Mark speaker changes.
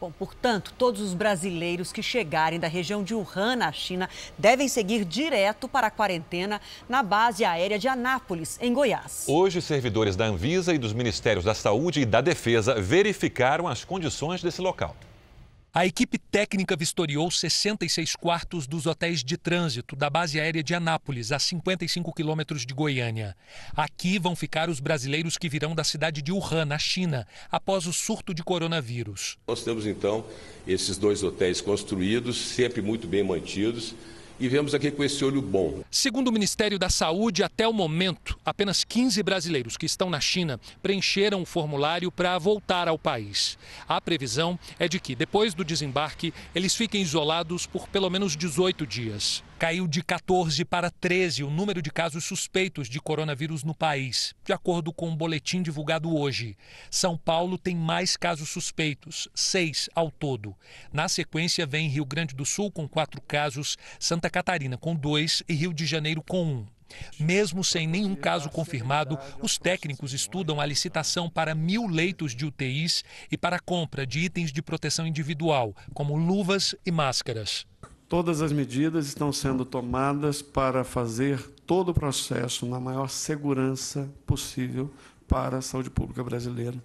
Speaker 1: Bom, portanto, todos os brasileiros que chegarem da região de Wuhan, na China, devem seguir direto para a quarentena na base aérea de Anápolis, em Goiás.
Speaker 2: Hoje, servidores da Anvisa e dos Ministérios da Saúde e da Defesa verificaram as condições desse
Speaker 3: local. A equipe técnica vistoriou 66 quartos dos hotéis de trânsito da base aérea de Anápolis, a 55 quilômetros de Goiânia. Aqui vão ficar os brasileiros que virão da cidade de Wuhan, na China, após o surto de coronavírus.
Speaker 4: Nós temos então esses dois hotéis construídos, sempre muito bem mantidos. E vemos aqui com esse olho bom.
Speaker 3: Segundo o Ministério da Saúde, até o momento, apenas 15 brasileiros que estão na China preencheram o formulário para voltar ao país. A previsão é de que, depois do desembarque, eles fiquem isolados por pelo menos 18 dias. Caiu de 14 para 13 o número de casos suspeitos de coronavírus no país, de acordo com o um boletim divulgado hoje. São Paulo tem mais casos suspeitos, seis ao todo. Na sequência, vem Rio Grande do Sul com quatro casos, Santa Catarina com dois e Rio de Janeiro com um. Mesmo sem nenhum caso confirmado, os técnicos estudam a licitação para mil leitos de UTIs e para a compra de itens de proteção individual, como luvas e máscaras.
Speaker 5: Todas as medidas estão sendo tomadas para fazer todo o processo na maior segurança possível para a saúde pública brasileira.